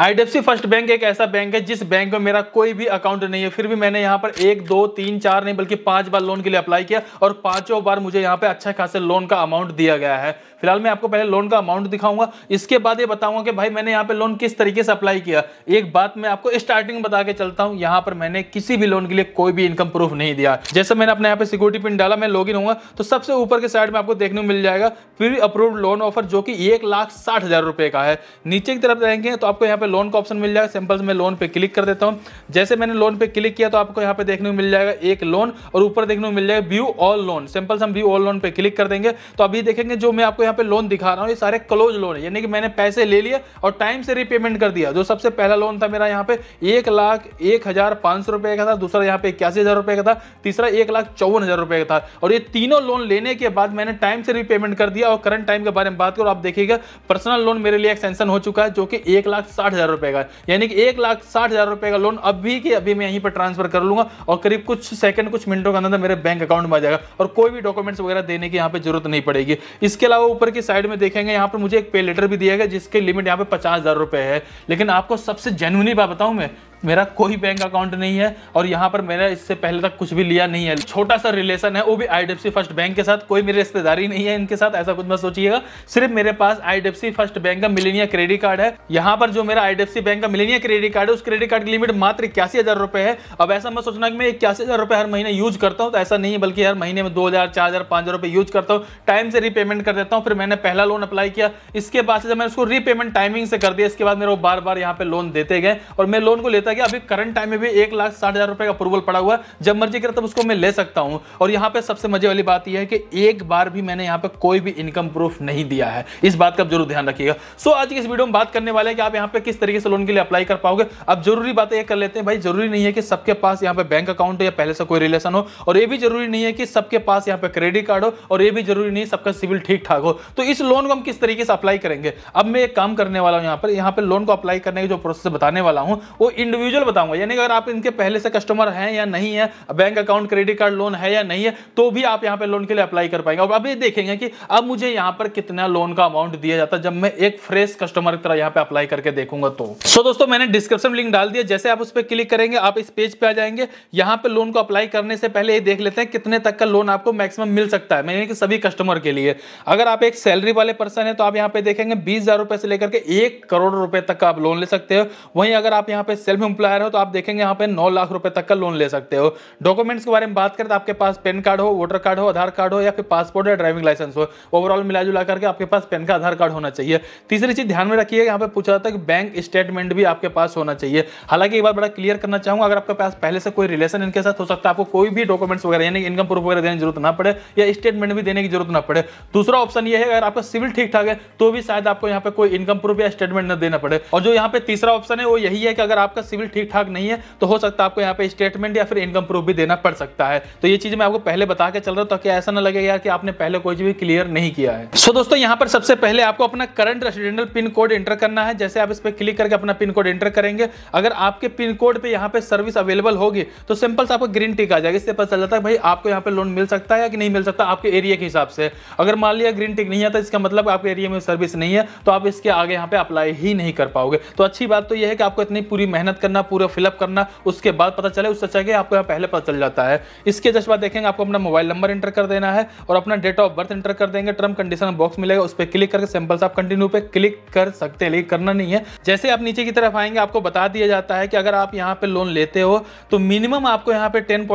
IDFC first bank एक ऐसा bank है जिस बैंक में मेरा कोई भी अकाउंट नहीं है फिर भी मैंने यहाँ पर एक दो तीन चार नहीं बल्कि पांच बार लोन के लिए अप्लाई किया और पांचों बार मुझे यहाँ पे अच्छा खासा लोन का अमाउंट दिया गया है फिलहाल मैं आपको पहले लोन का अमाउंट दिखाऊंगा इसके बाद ये बताऊंगा कि भाई मैंने यहाँ पे लोन किस तरीके से अप्लाई किया एक बात मैं आपको स्टार्टिंग बता के चलता हूँ यहाँ पर मैंने किसी भी लोन के लिए कोई भी इनकम प्रूफ नहीं दिया जैसे मैंने अपने यहाँ पे सिक्योरिटी पिन डाला मैं लॉग इन तो सबसे ऊपर के साइड में आपको देखने को मिल जाएगा फ्री अप्रूव लोन ऑफर जो कि एक लाख साठ हजार रुपए का है नीचे की तरफ रहेंगे तो आपको यहाँ पे लोन का ऑप्शन मिल जाएगा सिंपल से मैं लोन पे क्लिक कर देता हूँ जैसे मैंने लोन पे क्लिक किया तो आपको यहाँ पे देखने को मिल जाएगा एक लोन और ऊपर देखने को मिल जाएगा व्यू ऑल लोन सिंपल से हम व्यू ऑल लोन पे क्लिक कर देंगे तो अभी देखेंगे जो मैं आपको यहाँ पे लोन दिखा रहा हूँ ये सारे क्लोज लोन है यानी कि मैंने पैसे ले लिए और टाइम से रीपेमेंट कर दिया जो सबसे पहला लोन था मेरा यहाँ पे एक लाख एक हज़ार पाँच सौ रुपये का था दूसरा यहाँ पे इक्यासी हज़ार रुपये का था तीसरा एक लाख चौवन हज़ार रुपये का था और ये तीनों लोन लेने के बाद मैंने टाइम से रीपेमेंट कर दिया और करंट टाइम के बारे में बात करो आप देखिएगा पर्सनल लोन मेरे लिए एक्सटेंशन हो चुका है जो कि एक लाख साठ साठ हज़ार रुपये का यानी कि एक लाख साठ हज़ार रुपये का लोन अभी के अभी मैं यहीं पर ट्रांसफर कर लूँगा और करीब कुछ सेकंड कुछ मिनटों के अंदर मेरे बैंक अकाउंट में आ जाएगा और कोई भी डॉक्यूमेंट्स वगैरह देने की यहाँ पर जरूरत नहीं पड़ेगी इसके अलावा ऊपर की साइड में देखेंगे यहाँ पर मुझे एक पे लेटर भी दिया गया जिसकी लिमिट यहाँ पर पचास है लेकिन आपको सबसे जेनुअनली बात बताऊँ मैं मेरा कोई बैंक अकाउंट नहीं है और यहाँ पर मेरा इससे पहले तक कुछ भी लिया नहीं है छोटा सा रिलेशन है वो भी आई फर्स्ट बैंक के साथ कोई मेरी रिश्तेदारी नहीं है इनके साथ ऐसा कुछ मत सोचिएगा सिर्फ मेरे पास आई फर्स्ट बैंक का मिलेनिया क्रेडिट कार्ड है यहाँ पर जो मेरा आई बैंक का मिलेनिया क्रेडिट कार्ड है उस क्रेडिट कार्ड की लिमिट मात्र इक्यासी हजार रुपये है अब ऐसा मत सोचना कि मैं इक्यासी हजार रुपये हर महीने यूज करता हूँ तो ऐसा नहीं है बल्कि हर महीने में दो हजार चार हजार हजार रुपये यूज करता हूँ टाइम से रीपेमेंट कर देता हूँ फिर मैंने पहला लोन अप्लाई किया इसके बाद से जब मैंने उसको रीपेमेंट टाइमिंग से कर दिया इसके बाद मेरे वो बार बार यहाँ पे लोन देते गए और मैं लोन को लेता सकता है कि अभी करंट टाइम में भी एक लाख साठ हजार रुपए का अप्रूवल पड़ा हुआ है जब मर्जी करे तब उसको मैं ले सकता हूं और यहां पे सबसे मजे वाली बात यह है कि एक बार भी मैंने यहां पे कोई भी इनकम प्रूफ नहीं दिया है इस बात का जरूर ध्यान रखिएगा सो आज की इस वीडियो में बात करने वाले हैं कि आप यहां पर किस तरीके से लोन के लिए अप्लाई कर पाओगे अब जरूरी बात यह कर लेते हैं भाई जरूरी नहीं है कि सबके पास यहाँ पे बैंक अकाउंट या पहले से कोई रिलेशन हो और यह भी जरूरी नहीं है कि सबके पास यहाँ पे क्रेडिट कार्ड हो और यह भी जरूरी नहीं है सबका सिविल ठीक ठाक हो तो इस लोन को हम किस तरीके से अप्लाई करेंगे अब मैं एक काम करने वाला हूँ यहाँ पर यहाँ पर लोन को अप्लाई करने की जो प्रोसेस बताने वाला हूँ वो इंडिविजुअल इंडिविजुअल बताऊंगा यानी अगर आप इनके पहले से कस्टमर हैं या नहीं है bank account credit card loan है या नहीं है तो भी आप यहाँ पे लोन के लिए अप्लाई कर पाएंगे और अभी देखेंगे कि अब मुझे यहाँ पर कितना लोन का अमाउंट दिया जाता है जब मैं एक फ्रेश कस्टमर की तरह यहाँ पे अप्लाई करके देखूंगा तो सो दोस्तों मैंने डिस्क्रिप्शन लिंक डाल दिया जैसे आप उस पर क्लिक करेंगे आप इस पेज पर आ जाएंगे यहाँ पे लोन को अप्लाई करने से पहले ये देख लेते हैं कितने तक का लोन आपको मैक्सिमम मिल सकता है मैंने कि सभी कस्टमर के लिए अगर आप एक सैलरी वाले पर्सन है तो आप यहाँ पे देखेंगे बीस से लेकर के एक करोड़ रुपए तक का आप लोन ले सकते हो वहीं अगर आप यहाँ पे सेल्फ एम्प्लॉयर हो तो आप देखेंगे यहाँ पे नौ लाख रुपए तक का लोन ले सकते हो डॉक्यूमेंट्स के बारे में बात करें तो आपके पास पेन कार्ड हो वोटर कार्ड हो आधार कार्ड हो या फिर पासपोर्ट या ड्राइविंग लाइसेंस हो ओवरऑल मिला जुला करके आपके पास पेन का आधार कार्ड होना चाहिए तीसरी चीज ध्यान में रखिए यहाँ पे पूछा जाता है कि बैंक स्टेटमेंट भी आपके पास होना चाहिए हालांकि एक बार बड़ा क्लियर करना चाहूंगा अगर आपके पास पहले से कोई रिलेशन इनके साथ हो सकता है आपको कोई भी डॉक्यूमेंट्स वगैरह यानी इनकम प्रूफ वगैरह देने की जरूरत ना पड़े या स्टेटमेंट भी देने की जरूरत ना पड़े दूसरा ऑप्शन ये है अगर आपका सिविल ठीक ठाक है तो भी शायद आपको यहाँ पे कोई इनकम प्रूफ या स्टेटमेंट ना देना पड़े और जो यहाँ पे तीसरा ऑप्शन है वो यही है कि अगर आपका सिविल शेड्यूल ठीक ठाक नहीं है तो हो सकता है आपको यहाँ पे स्टेटमेंट या फिर इनकम प्रूफ भी देना पड़ सकता है तो ये चीज मैं आपको पहले बता के चल रहा हूँ ताकि ऐसा ना लगे यार कि आपने पहले कोई भी क्लियर नहीं किया है सो so, दोस्तों यहाँ पर सबसे पहले आपको अपना current residential pin code enter करना है जैसे आप इस पर क्लिक करके अपना पिन कोड एंटर करेंगे अगर आपके पिन कोड पर यहाँ पे सर्विस अवेलेबल होगी तो सिंपल से आपको ग्रीन टिक आ जाएगा इससे पता चल जाता है भाई आपको यहाँ पे लोन मिल सकता है या कि नहीं मिल सकता आपके एरिया के हिसाब से अगर मान लिया ग्रीन टिक नहीं आता इसका मतलब आपके एरिया में सर्विस नहीं है तो आप इसके आगे यहाँ पे अप्लाई ही नहीं कर पाओगे तो अच्छी बात तो यह है कि आपको इतनी पूरी मेहनत करनी करना पूरा फिलअप करना उसके बाद पता चले उससे चाहिए आपको यहाँ पहले पता चल जाता है इसके जस्ट बाद देखेंगे आपको अपना मोबाइल नंबर इंटर कर देना है और अपना डेट ऑफ बर्थ इंटर कर देंगे टर्म कंडीशन बॉक्स मिलेगा उस पर क्लिक करके सैम्पल्स आप कंटिन्यू पे क्लिक कर सकते हैं लेकिन करना नहीं है जैसे आप नीचे की तरफ आएंगे आपको बता दिया जाता है कि अगर आप यहाँ पे लोन लेते हो तो मिनिमम आपको यहाँ पे टेन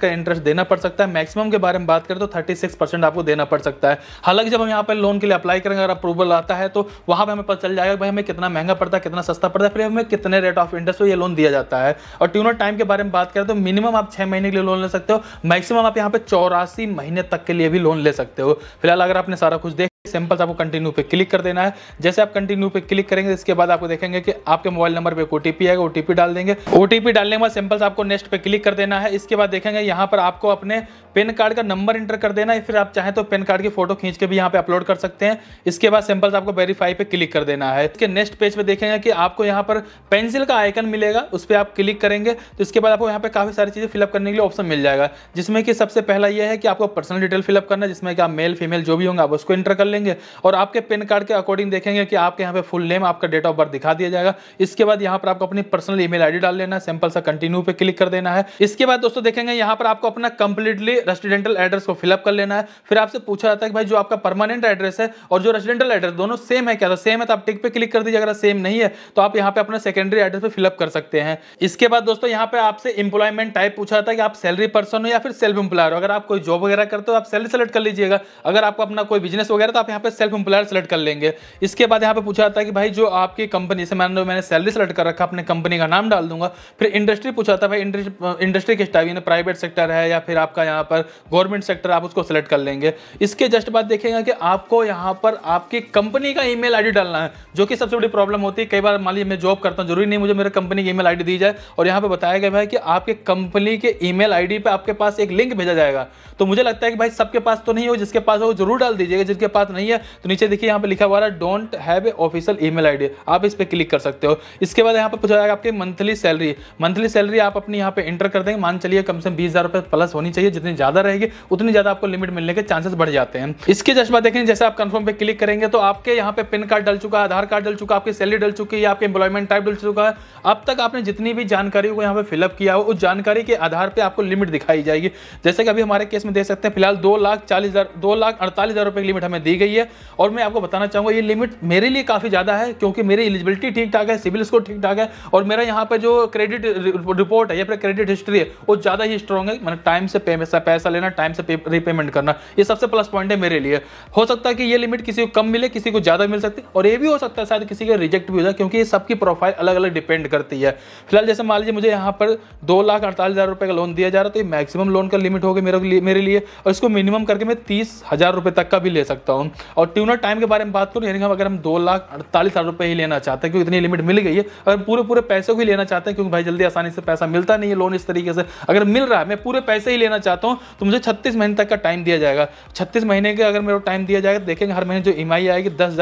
का इंटरेस्ट देना पड़ सकता है मैक्सिमम के बारे में बात करें तो थर्टी आपको देना पड़ सकता है हालांकि जब हम यहाँ पर लोन के लिए अप्लाई करेंगे अगर अप्रूवल आता है तो वहां पर हमें पता चल जाएगा भाई हमें कितना महंगा पड़ता है कितना सस्ता पड़ता है फिर हमें कितने रेट ऑफ इंटरेस्ट पर यह लोन दिया जाता है और ट्यूनर टाइम के बारे में बात करें तो मिनिमम आप छह महीने के लिए लोन ले सकते हो मैक्सिमम आप यहाँ पे चौरासी महीने तक के लिए भी लोन ले सकते हो फिलहाल अगर आपने सारा कुछ देख सिंपल आपको कंटिन्यू पे क्लिक कर देना है जैसे आप कंटिन्यू पे क्लिक करेंगे इसके बाद आपको देखेंगे कि आपके मोबाइल नंबर पे ओटीपी आएगा ओटीपी डाल देंगे ओटीपी डालने के बाद सिंपल आपको नेक्स्ट पे क्लिक कर देना है इसके बाद देखेंगे यहाँ पर आपको अपने पेन कार्ड का नंबर इंटर कर देना है फिर आप चाहें तो पेन कार्ड की फोटो खींच के भी यहाँ पे अपलोड कर सकते हैं इसके बाद सिंपल आपको वेरीफाई पे क्लिक कर देना है इसके नेक्स्ट पेज पे देखेंगे कि आपको यहाँ पर पेंसिल का आइकन मिलेगा उस पर आप क्लिक करेंगे तो इसके बाद आपको यहाँ पे काफी सारी चीजें फिलअप करने के लिए ऑप्शन मिल जाएगा जिसमें कि सबसे पहला यह है कि आपको पर्सनल डिटेल फिलअप करना है जिसमें कि आप मेल फीमेल जो भी होंगे आप उसको इंटर कर लेंगे और आपके पेन कार्ड के अकॉर्डिंग देखेंगे कि आपके यहाँ पे फुल नेम आपका डेट ऑफ बर्थ दिखा दिया जाएगा इसके बाद यहाँ पर आपको अपनी पर्सनल ईमेल आईडी डाल लेना है सिंपल सा कंटिन्यू पे क्लिक कर देना है इसके बाद दोस्तों देखेंगे यहाँ पर आपको अपना कंप्लीटली रेसिडेंटल एड्रेस को फिलअप कर लेना है फिर आपसे पूछा जाता है कि भाई जो आपका परमानेंट एड्रेस है और जो रेसिडेंटल एड्रेस दोनों सेम है क्या था तो सेम है तो आप टिक पे क्लिक कर दीजिए अगर सेम नहीं है तो आप यहाँ पे अपना सेकेंडरी एड्रेस पर फिलअप कर सकते हैं इसके बाद दोस्तों यहाँ पे आपसे इंप्लॉयमेंट टाइप पूछा जाता है कि आप सैलरी पर्सन हो या फिर सेल्फ एम्प्लॉयर हो अगर आप कोई जॉब वगैरह करते हो आप सैलरी सेलेक्ट कर लीजिएगा अगर आपको अपना कोई बिजनेस वगैरह तो आप यहाँ पे सेल्फ एम्प्लॉयर सेलेक्ट कर लेंगे इसके बाद यहाँ पे पूछा जाता है कि भाई जो आपकी कंपनी से मैंने मैंने सैलरी सेलेक्ट कर रखा अपने कंपनी का नाम डाल दूंगा फिर इंडस्ट्री पूछा था भाई इंडस्ट्री किस टाइप यानी प्राइवेट सेक्टर है या फिर आपका यहाँ पर गवर्नमेंट सेक्टर आप उसको सेलेक्ट कर लेंगे इसके जस्ट बाद देखेगा कि आपको यहाँ पर आपकी कंपनी का ई मेल डालना है जो कि सबसे बड़ी प्रॉब्लम होती है कई बार मान लीजिए मैं जॉब करता हूँ जरूरी नहीं मुझे मेरे कंपनी की ई मेल दी जाए और यहाँ पर बताया गया भाई कि आपके कंपनी के ई मेल आई आपके पास एक लिंक भेजा जाएगा तो मुझे लगता है कि भाई सबके पास तो नहीं हो जिसके पास हो जरूर डाल दीजिएगा जिसके पास नहीं है तो नीचे देखिए यहाँ पे लिखा हुआ है don't have a official email आप इस पर क्लिक कर सकते हो इसके बाद यहाँ पर पूछा जाएगा आपकी मंथली सैलरी मंथली सैलरी आप अपनी यहाँ पे इंटर कर देंगे मान चलिए कम से कम बीस हज़ार प्लस होनी चाहिए जितनी ज़्यादा रहेगी उतनी ज़्यादा आपको लिमिट मिलने के चांसेस बढ़ जाते हैं इसके जश्बा देखें जैसे आप कन्फर्म पर क्लिक करेंगे तो आपके यहाँ पे पिन कार्ड डल चुका है आधार कार्ड डल चुका आपकी सैलरी डल चुकी है आपके एम्प्लॉयमेंट टाइप डल चुका है अब तक आपने जितनी भी जानकारी को यहाँ पे फिलअप किया हो उस जानकारी के आधार पर आपको लिमिट दिखाई जाएगी जैसे कि अभी हमारे केस में देख सकते हैं फिलहाल दो लाख चालीस हज़ार दो लाख अड़तालीस हज़ार रुपये की लिमिट हमें दी गई गई है और मैं आपको बताना चाहूँगा ये लिमिट मेरे लिए काफ़ी ज़्यादा है क्योंकि मेरी एलिजिबिलिटी ठीक ठाक है सिविल स्कोर ठीक ठाक है और मेरा यहाँ पर जो क्रेडिट रिपोर्ट है या फिर क्रेडिट हिस्ट्री है वो ज़्यादा ही स्ट्रॉग है मैंने टाइम से पैसा पैसा लेना टाइम से रीपेमेंट करना ये सबसे प्लस पॉइंट है मेरे लिए हो सकता है कि ये लिमिट किसी को कम मिले किसी को ज़्यादा मिल सकती है और ये भी हो सकता है शायद किसी का रिजेक्ट भी हो जाए क्योंकि ये सबकी प्रोफाइल अलग अलग डिपेंड करती है फिलहाल जैसे मान लीजिए मुझे यहाँ पर दो लाख अड़तालीस हज़ार रुपये का लोन दिया जा रहा है तो ये मैक्सिमम लोन का लिमिट हो गया मेरे लिए मेरे लिए और इसको मिनिमम करके मैं तीस हज़ार रुपये तक का भी ले सकता हूँ और ट्यूनर टाइम के बारे में बात करूँ यानी हम अगर हम दो लाख अड़तालीस हज़ार रुपये ही लेना चाहते हैं क्योंकि इतनी लिमिट मिल गई है अगर पूरे पूरे पैसे को ही लेना चाहते हैं क्योंकि भाई जल्दी आसानी से पैसा मिलता नहीं है लोन इस तरीके से अगर मिल रहा है मैं पूरे पैसे ही लेना चाहता हूँ तो मुझे छत्तीस महीने तक का टाइम दिया जाएगा छत्तीस महीने का अगर मेरा टाइम दिया जाएगा तो देखेंगे हर महीने जो ई e आएगी दस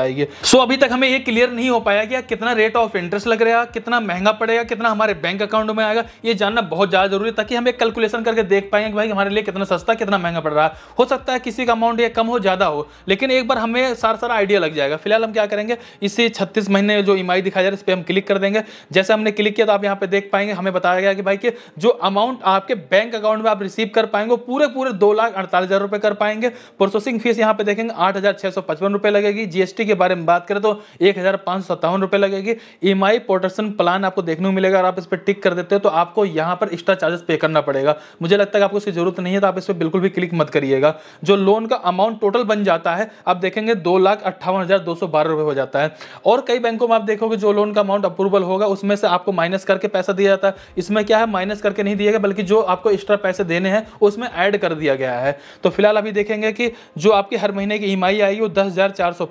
आएगी सो अभी तक हमें ये क्लियर नहीं हो पाया कि कितना रेट ऑफ इंटरेस्ट लग रहा है कितना महंगा पड़ेगा कितना हमारे बैंक अकाउंट में आएगा ये जानना बहुत ज़्यादा जरूरी है ताकि हम एक कैलकुलेशन करके देख पाएंगे कि भाई हमारे लिए कितना सस्ता कितना महंगा पड़ रहा है हो सकता है किसी का अमाउंट ये कम हो ज़्यादा हो लेकिन एक बार हमें सारा सारा आइडिया लग जाएगा फिलहाल हम क्या करेंगे इसी छत्तीस महीने जो ई दिखाई जा रही है इस पर हम क्लिक कर देंगे जैसे हमने क्लिक किया तो आप यहाँ पे देख पाएंगे हमें बताया गया कि भाई कि जो अमाउंट आपके बैंक अकाउंट में आप रिसीव कर पाएंगे पूरे पूरे दो लाख अड़तालीस हज़ार रुपये कर पाएंगे प्रोसेसिंग फीस यहाँ पे देखेंगे आठ हज़ार छः सौ पचपन रुपये लगेगी जीएसटी के बारे में बात करें तो एक हज़ार पाँच सौ सत्तावन रुपये लगेगी E M I protection plan आपको देखने को मिलेगा और आप इस पर टिक कर देते हो तो आपको यहाँ पर एक्स्ट्रा चार्जेस पे करना पड़ेगा मुझे लगता है आपको इसकी जरूरत नहीं है तो आप इस पर बिल्कुल भी क्लिक मत करिएगा जो लोन का अमाउंट टोटल बन जाता है आप देखेंगे दो लाख अट्ठावन हज़ार दो सौ बारह रुपए हो जाता है और कई बैंकों में आप देखोगे जो लोन का अमाउंट अप्रूवल होगा उसमें से आपको माइनस करके पैसा दिया जाता है इसमें क्या है माइनस करके नहीं दिया गया बल्कि जो आपको एक्स्ट्रा पैसे देने हैं उसमें ऐड कर दिया गया है तो फिलहाल अभी देखेंगे कि जो आपकी हर महीने की ई e आएगी वो दस हज़ार चार सौ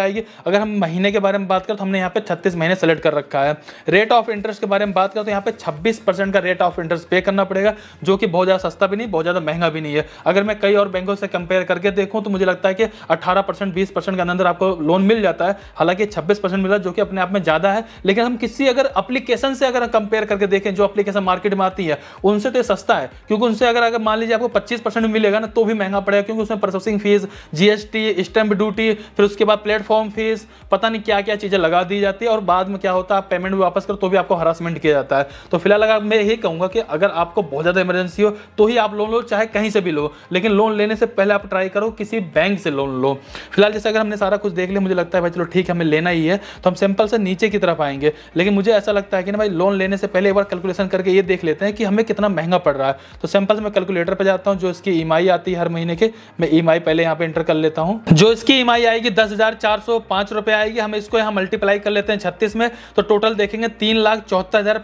आएगी अगर हम महीने के बारे में बात करें तो हमने यहाँ पे छत्तीस महीने सेलेक्ट कर रखा है रेट ऑफ इंटरेस्ट के बारे में बात करें तो यहाँ पे छब्बीस परसेंट का रेट ऑफ इंटरेस्ट पे करना पड़ेगा जो कि बहुत ज़्यादा सस्ता भी नहीं बहुत ज़्यादा महंगा भी नहीं है अगर मैं कई और बैंकों से कंपेयर करके देखूँ तो मुझे मुझे लगता है कि 18 परसेंट बीस परसेंट के अंदर आपको लोन मिल जाता है हालांकि 26 परसेंट मिला जो कि अपने आप में ज़्यादा है लेकिन हम किसी अगर अप्लीकेशन से अगर कंपेयर करके देखें जो अप्लीकेशन मार्केट में आती है उनसे तो सस्ता है क्योंकि उनसे अगर अगर मान लीजिए आपको पच्चीस मिलेगा ना तो भी महंगा पड़ेगा क्योंकि उसमें processing fees GST stamp duty फिर उसके बाद प्लेटफॉर्म फीस पता नहीं क्या क्या चीज़ें लगा दी जाती है और बाद में क्या होता है आप पेमेंट वापस करो तो भी आपको हरासमेंट किया जाता है तो फिलहाल अगर मैं यही कहूंगा कि अगर आपको बहुत ज़्यादा इमरजेंसी हो तो ही आप लोन लो चाहे कहीं से भी लो लेकिन लोन लेने से पहले आप ट्राई करो किसी बैंक से लोन लो फिलहाल जैसे अगर हमने सारा कुछ देख लिया मुझे लगता है भाई चलो ठीक है हमें लेना ही है तो हम सिंपल से नीचे की तरफ आएंगे लेकिन मुझे ऐसा लगता है कि ना भाई लोन लेने से पहले एक बार कैलकुलेशन करके ये देख लेते हैं कि हमें कितना महंगा पड़ रहा है तो सिंपल से मैं कैलकुलेटर पर जाता हूँ जो इसकी ई e आती है हर महीने के मैं ई e पहले यहाँ पे इंटर कर लेता हूँ जो इसकी ई e आएगी दस हजार आएगी हम इसको यहाँ मल्टीप्लाई कर लेते हैं छत्तीस में तो टोटल देखेंगे तीन लाख चौहत्तर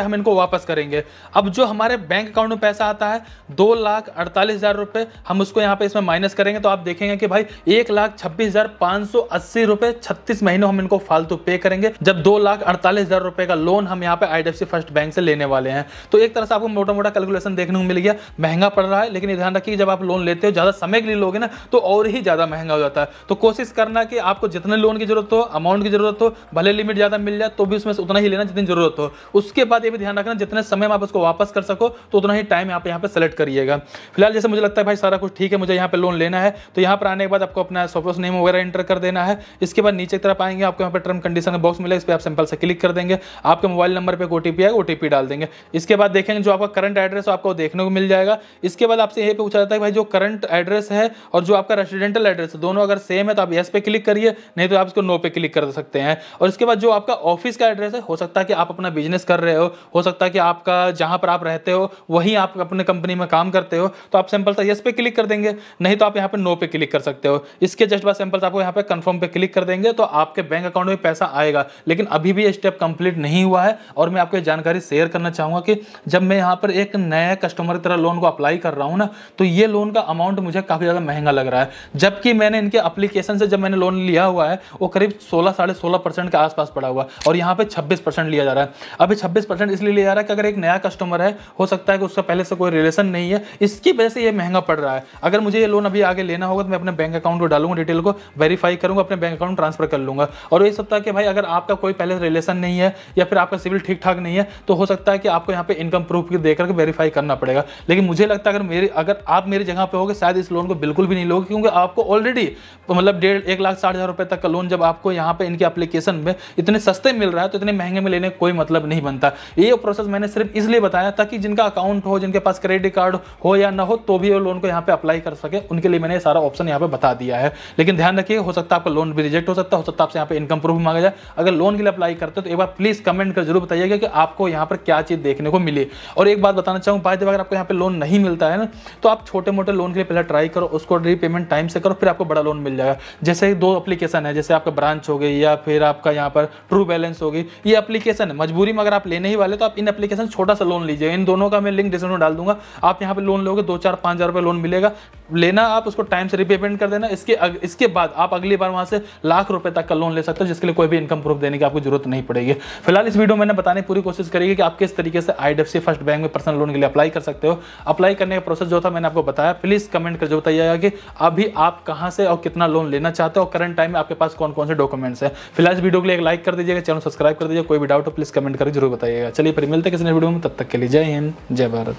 हम इनको वापस करेंगे अब जो हमारे बैंक अकाउंट में पैसा आता है दो लाख अड़तालीस हजार रुपए हम उसको यहाँ पे इसमें माइनस कर करेंगे तो आप देखेंगे कि भाई एक लाख छब्बीस हजार पांच सौ अस्सी रुपए छत्तीस महीनों हम इनको फालतू पे करेंगे जब दो लाख अड़तालीस हजार रुपए का लोन हम यहाँ पे आईडीएफसी फर्स्ट बैंक से लेने वाले हैं तो एक तरह से आपको मोटा मोटा कैलकुलेशन देखने को मिल गया महंगा पड़ रहा है लेकिन ध्यान रखिए जब आप लोन लेते हो ज़्यादा समय के लिए लोगे ना तो और ही ज़्यादा महंगा हो जाता है तो कोशिश करना कि आपको जितने लोन की जरूरत हो अमाउंट की जरूरत हो भले लिमिट ज़्यादा मिल जाए तो भी उसमें उतना ही लेना जितनी जरूरत हो उसके बाद ये भी ध्यान रखना जितने समय में आप उसको वापस कर सको तो उतना ही टाइम आप यहाँ पे सेलेक्ट करिएगा फिलहाल जैसे मुझे लगता है भाई सारा कुछ ठीक है मुझे यहाँ पे लोन लेना देना है तो यहाँ पर आने के बाद आपको अपना सॉफ्टवेयर नेम वगैरह एंटर कर देना है इसके बाद नीचे की तरफ आएंगे आपको यहाँ पर टर्म कंडीशन का बॉक्स मिलेगा इस पर आप सिंपल से क्लिक कर देंगे आपके मोबाइल नंबर पर ओ टी आएगा ओ डाल देंगे इसके बाद देखेंगे जो आपका करंट एड्रेस आपको देखने को मिल जाएगा इसके बाद आपसे ये पूछा जाता है भाई जो करंट एड्रेस है और जो आपका रेसिडेंटल एड्रेस है दोनों अगर सेम है तो आप येस पे क्लिक करिए नहीं तो आप इसको नो पे क्लिक कर सकते हैं और इसके बाद जो आपका ऑफिस का एड्रेस है हो सकता है कि आप अपना बिजनेस कर रहे हो हो सकता है कि आपका जहां पर आप रहते हो वहीं आप अपने कंपनी में काम करते हो तो आप सिंपल सा येस पे क्लिक कर देंगे नहीं तो आप यहाँ पे नो पे क्लिक कर सकते हो इसके जस्ट बाद सैंपल्स आपको यहाँ पे कंफर्म पे क्लिक कर देंगे तो आपके बैंक अकाउंट में पैसा आएगा लेकिन अभी भी ये स्टेप कंप्लीट नहीं हुआ है और मैं आपको जानकारी शेयर करना चाहूंगा कि जब मैं यहाँ पर एक नए कस्टमर की तरह लोन को अप्लाई कर रहा हूँ ना तो ये लोन का अमाउंट मुझे काफ़ी ज़्यादा महंगा लग रहा है जबकि मैंने इनके अप्लीकेशन से जब मैंने लोन लिया हुआ है वो करीब सोलह साढ़े सोलह के आसपास पड़ा हुआ और यहाँ पे छब्बीस लिया जा रहा है अभी छब्बीस इसलिए लिया जा रहा है कि अगर एक नया कस्टमर है हो सकता है कि उसका पहले से कोई रिलेशन नहीं है इसकी वजह से यह महंगा पड़ रहा है अगर मुझे ये लोन अभी आगे लेना होगा तो मैं अपने बैंक अकाउंट को डालूंगा डिटेल को वेरीफाई करूंगा अपने बैंक अकाउंट ट्रांसफर कर लूंगा और ये सकता है कि भाई अगर आपका कोई पहले रिलेशन नहीं है या फिर आपका सिविल ठीक ठाक नहीं है तो हो सकता है कि आपको यहाँ पे इनकम प्रूफ देकर वेरीफाई करना पड़ेगा लेकिन मुझे लगता है अगर मेरी अगर आप मेरी जगह पर होगे शायद इस लोन को बिल्कुल भी नहीं लोगे क्योंकि आपको ऑलरेडी मतलब डेढ़ एक लाख साठ हज़ार रुपये तक का लोन जब आपको यहाँ पे इनके अपलीकेशन में इतने सस्ते मिल रहा है तो इतने महंगे में लेने कोई मतलब नहीं बनता ये प्रोसेस मैंने सिर्फ इसलिए बताया ताकि जिनका अकाउंट हो जिनके पास क्रेडिट कार्ड हो या ना हो तो भी वो लोन को यहाँ पे अप्लाई कर सके उनके लिए लिए मैंने सारा ऑप्शन यहाँ पे बता दिया है लेकिन ध्यान रखिए हो सकता है आपका लोन भी रिजेक्ट हो सकता है हो सकता है आपसे यहाँ पे इनकम प्रूफ मांगा जाए अगर लोन के लिए अप्लाई करते हो तो एक बार प्लीज़ कमेंट कर जरूर बताइएगा कि आपको यहाँ पर क्या चीज़ देखने को मिली और एक बात बताना चाहूँ भाई जब अगर आपको यहाँ पर लोन नहीं मिलता है ना तो आप छोटे मोटे लोन के लिए पहले ट्राई करो उसको रीपेमेंट टाइम से करो फिर आपको बड़ा लोन मिल जाएगा जैसे दो अपलीकेशन है जैसे आपका ब्रांच हो गई या फिर आपका यहाँ पर ट्रू बैलेंस हो गई ये अपलीकेशन है मजबूरी में अगर आप लेने ही वाले तो आप इन अपलीकेशन छोटा सा लोन लीजिए इन दोनों का मैं लिंक डिस्क्रिप्शन में डाल दूंगा आप यहाँ पे लोन लोगे दो चार पाँच हज़ार रुपये लोन मिलेगा लेना आप उसको टाइम से रिपेमेंट कर देना इसके अग, इसके बाद आप अगली बार वहां से लाख रुपए तक का लोन ले सकते हो जिसके लिए कोई भी इनकम प्रूफ देने की आपको जरूरत नहीं पड़ेगी फिलहाल इस वीडियो में मैंने बताने पूरी कोशिश करेगी कि आप किस तरीके से आई फर्स्ट बैंक में पर्सनल लोन के लिए अप्लाई कर सकते हो अप्लाई करने का प्रोसेस जो था मैंने आपको बताया प्लीज़ कमेंट कर जो बताइएगा कि अभी आप कहाँ से और कितना लोन लेना चाहते हो और करंट टाइम में आपके पास कौन कौन से डॉक्यूमेंट्स हैं फिलहाल इस वीडियो के लिए एक लाइक कर दीजिएगा चैनल सब्सक्राइब कर दीजिए कोई भी डाउट हो प्लीज़ कमेंट करके जरूर बताइएगा चलिए फिर मिलते किसी ने वीडियो में तब तक के लिए जय हिंद जय भारत